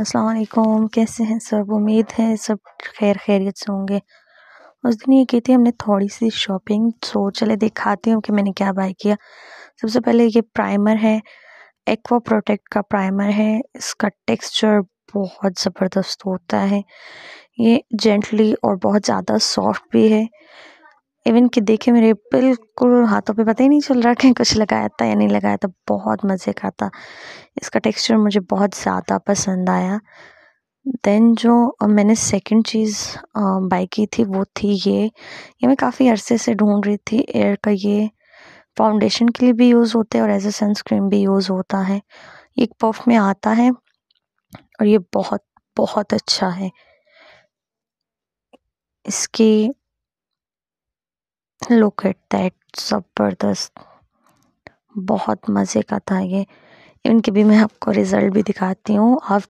असलकुम कैसे हैं सब उम्मीद है सब खैर खैरियत से होंगे उस दिन ये की थी हमने थोड़ी सी शॉपिंग सो चले दिखाती हूँ कि मैंने क्या बाय किया सबसे पहले ये प्राइमर है एक्वा प्रोटेक्ट का प्राइमर है इसका टेक्सचर बहुत ज़बरदस्त होता है ये जेंटली और बहुत ज़्यादा सॉफ्ट भी है इवन कि देखे मेरे बिल्कुल हाथों पे पता ही नहीं चल रहा कि कुछ लगाया था या नहीं लगाया था बहुत मज़े का था इसका टेक्सचर मुझे बहुत ज़्यादा पसंद आया देन जो मैंने सेकंड चीज़ बाई की थी वो थी ये ये मैं काफ़ी अरसे से ढूंढ रही थी एयर का ये फाउंडेशन के लिए भी यूज़ होते हैं और एज ए सनस्क्रीन भी यूज़ होता है एक पफ में आता है और ये बहुत बहुत अच्छा है इसकी लुक एट दैट ज़बरदस्त बहुत मज़े का था ये इनके भी मैं आपको रिज़ल्ट भी दिखाती हूँ आप